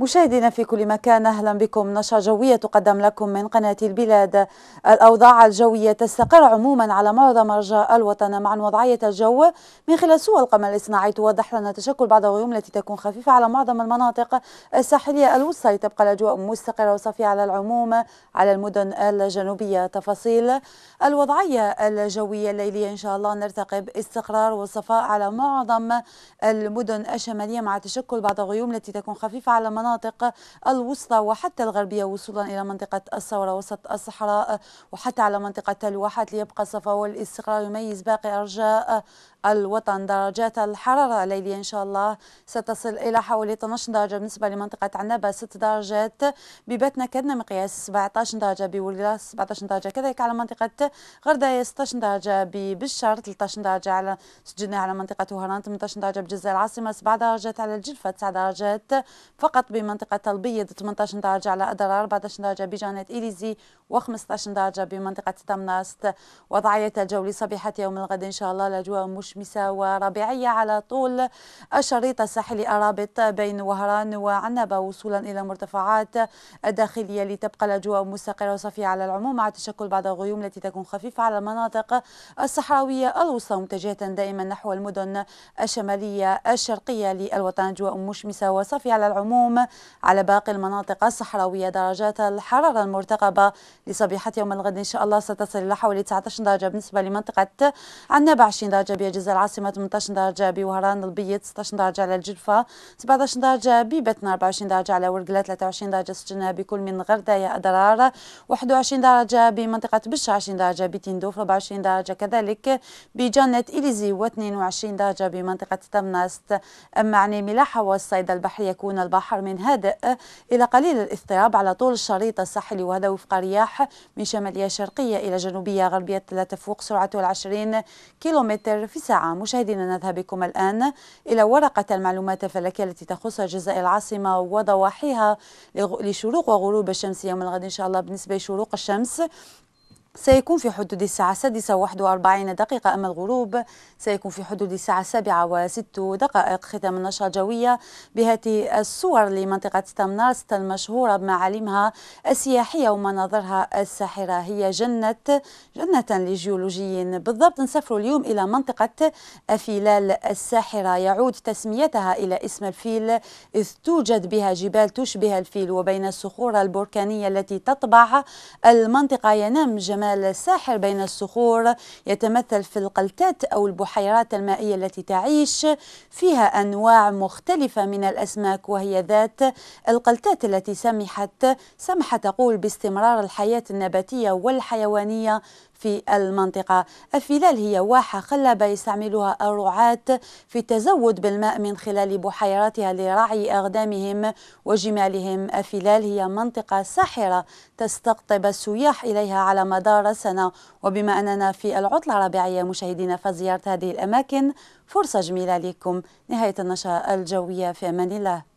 مشاهدينا في كل مكان اهلا بكم نشره جويه تقدم لكم من قناه البلاد الاوضاع الجويه تستقر عموما على معظم ارجاء الوطن مع وضعيه الجو من خلال صور القمر الاصطناعي توضح لنا تشكل بعض الغيوم التي تكون خفيفه على معظم المناطق الساحليه الوسطى لتبقى الاجواء مستقره وصافيه على العموم على المدن الجنوبيه تفاصيل الوضعيه الجويه الليليه ان شاء الله نرتقي باستقرار وصفاء على معظم المدن الشماليه مع تشكل بعض الغيوم التي تكون خفيفه على مناطق المناطق الوسطى وحتى الغربية وصولا إلى منطقة الثورة وسط الصحراء وحتى على منطقة الواحات ليبقى الصفاء والاستقرار يميز باقي أرجاء الوطن درجات الحرارة الليلية إن شاء الله ستصل إلى حوالي 12 درجة بالنسبة لمنطقة عنابة 6 درجات بباتنا كدنا مقياس 17 درجة بولغراس 17 درجة كذلك على منطقة غرداية 16 درجة ببشار 13 درجة على سجلنا على منطقة وهران 18 درجة بجزائر العاصمة 7 درجات على الجلفة 9 درجات فقط بمنطقة البيض 18 درجة على أدرار 14 درجة بجانة إليزي و15 درجة بمنطقة تامناست وضعية الجو لصبيحة يوم الغد إن شاء الله الأجواء مشمسة وربيعية على طول الشريط الساحلي الرابط بين وهران وعنبة وصولا إلى المرتفعات الداخلية لتبقى الأجواء مستقرة وصافية على العموم مع تشكل بعض الغيوم التي تكون خفيفة على المناطق الصحراوية الوسطى متجهة دائما نحو المدن الشمالية الشرقية للوطن أجواء مشمسة وصافية على العموم على باقي المناطق الصحراوية درجات الحرارة المرتقبة لصبيحة يوم الغد إن شاء الله ستصل إلى حوالي 19 درجة بالنسبة لمنطقة عنابة 20 درجة بيجز العاصمة 18 درجة بوهران البيض 16 درجة على الجلفة 17 درجة ببتنا 24 درجة على ورقلة 23 درجة سجنة بكل من غرداية أدرار 21 درجة بمنطقة بشا 20 درجة بتندوف 24 درجة كذلك بجنة إليزي و22 درجة بمنطقة تمنست أما عن ملاحة والصيد البحري يكون البحر من هادئ إلى قليل الاضطراب على طول الشريط الساحلي وهذا وفق رياح من شمالية شرقية إلى جنوبية غربية لا تفوق سرعته العشرين كيلومتر في ساعة مشاهدينا نذهب بكم الآن إلى ورقة المعلومات الفلكية التي تخص الجزائر العاصمة وضواحيها لشروق وغروب الشمس يوم الغد إن شاء الله بالنسبة لشروق الشمس سيكون في حدود الساعة دقيقة أما الغروب سيكون في حدود الساعة السابعة وست دقائق ختام النشرة الجوية بهذه الصور لمنطقة ستامناست المشهورة بمعالمها السياحية ومناظرها الساحرة هي جنة جنة للجيولوجيين بالضبط نسافر اليوم إلى منطقة أفيلال الساحرة يعود تسميتها إلى اسم الفيل إذ توجد بها جبال تشبه الفيل وبين الصخور البركانية التي تطبع المنطقة ينام جمال الجمال الساحر بين الصخور يتمثل في القلتات أو البحيرات المائية التي تعيش فيها أنواع مختلفة من الأسماك وهي ذات القلتات التي سمحت سمح تقول باستمرار الحياة النباتية والحيوانية في المنطقة الفلال هي واحة خلابة يستعملها الرعاة في التزود بالماء من خلال بحيراتها لرعي أقدامهم وجمالهم الفلال هي منطقة ساحرة تستقطب السياح إليها على مدار مدار السنة وبما أننا في العطلة الربيعية مشاهدينا فزيارة هذه الأماكن فرصة جميلة لكم نهاية النشاط الجوية في أمان الله